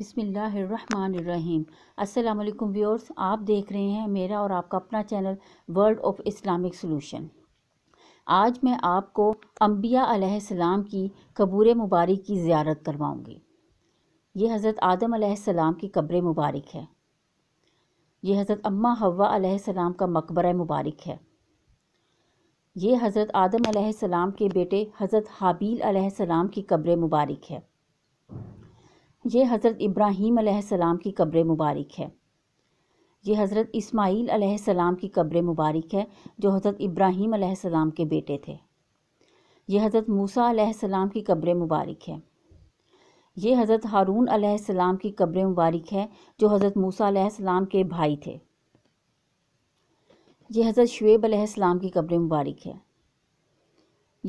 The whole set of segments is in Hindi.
बिसमीम् अल्लाम व्यूअर्स आप देख रहे हैं मेरा और आपका अपना channel world of Islamic solution आज मैं आपको अम्बिया अलैहिस्सलाम की कबूर मुबारक की ज़्यारत करवाऊँगी ये हज़रत आदम अलैहिस्सलाम की कब्र मुबारक है ये हज़रत अम्मा हवा अलैहिस्सलाम का मकबरा मुबारक है ये हज़रत आदम अलैहिस्सलाम के बेटे हज़रत हाबील अलैहिस्सलाम की कब्र मुबारक है ये हज़रत इब्राहीम सलाम की कब्र मुबारक है ये हज़रत इस्माइल सलाम की कब्र मुबारक है जो हज़रत इब्राहीम सलाम के बेटे थे ये हज़रत मूसा सलाम की कब्र मुबारक है ये हज़रत हारून सलाम की कब्र मुबारक है जो हज़रत मूसा सलाम के भाई थे ये हज़रत शुएब सलाम की कब्र मुबारक है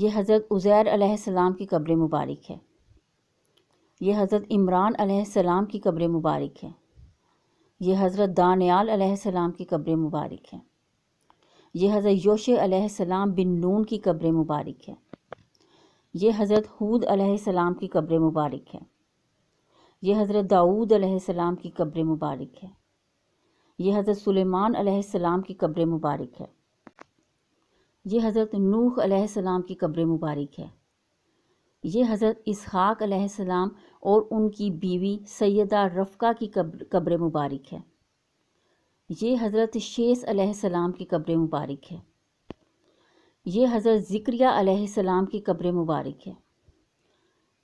ये हज़रत उज़ैर सलाम की कब्र मुबारक है ये हज़रत इमरान सलाम की कब्र मुबारक है ये हज़रत दानियाल सलाम की कब्र मुबारक है ये हज़रत योश सलाम बिन नून की कब्र मुबारक है ये हज़रत हूद सलाम की कब्र मुबारक है ये हज़रत दाऊद सलाम की कब्र मुबारक है ये हज़रत सुलेमान सलाम की कब्र मुबारक है ये हज़रत नूह सलाम की कब्र मुबारक है ये हज़रत इसहाक अलैहिस्सलाम और उनकी बीवी सैदा रफ़का की कब्र कब्र मुबारक है ये हज़रत शेसम अलैहिस्सलाम की कब्र मुबारक है ये हज़रत ज़िक्रिया अलैहिस्सलाम की कब्र मुबारक है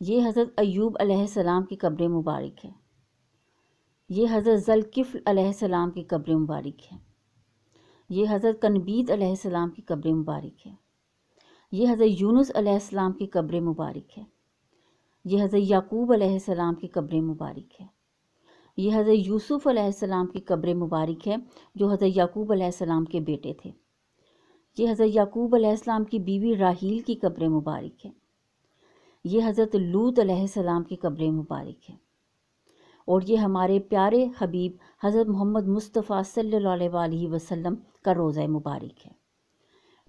ये हज़रत अयूब अलैहिस्सलाम की कब्र मुबारक है ये हज़रत जलकिफ़ल अलैहिस्सलाम की कब्र मुबारक है ये हज़रत कनबीद अलैहिस्सलाम की कब्र मुबारक है ये हज़रत यूनुस अलैहिस्सलाम की कब्र मुबारक है ये हज़रत याकूब अलैहिस्सलाम की कब्र मुबारक है ये हज़रत यूसुफ अलैहिस्सलाम की कब्र मुबारक है जो हज़रत याकूब अलैहिस्सलाम के बेटे थे ये हज़रत याकूब अलैहिस्सलाम की बीवी राहील की कब्र मुबारक है ये हज़रत लूत अलैहिस्सलाम की कब्र मुबारक है और ये हमारे प्यारे हबीब हज़रत मोहम्मद मुस्तफ़ा सल्लल्लाहु अलैहि वसल्लम का रोज़ा मुबारक है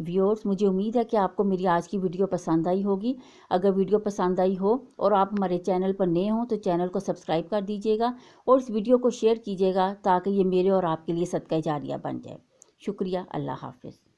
व्यूअर्स मुझे उम्मीद है कि आपको मेरी आज की वीडियो पसंद आई होगी अगर वीडियो पसंद आई हो और आप हमारे चैनल पर नए हों तो चैनल को सब्सक्राइब कर दीजिएगा और इस वीडियो को शेयर कीजिएगा ताकि ये मेरे और आपके लिए सदका जारिया बन जाए शुक्रिया अल्लाह हाफिज़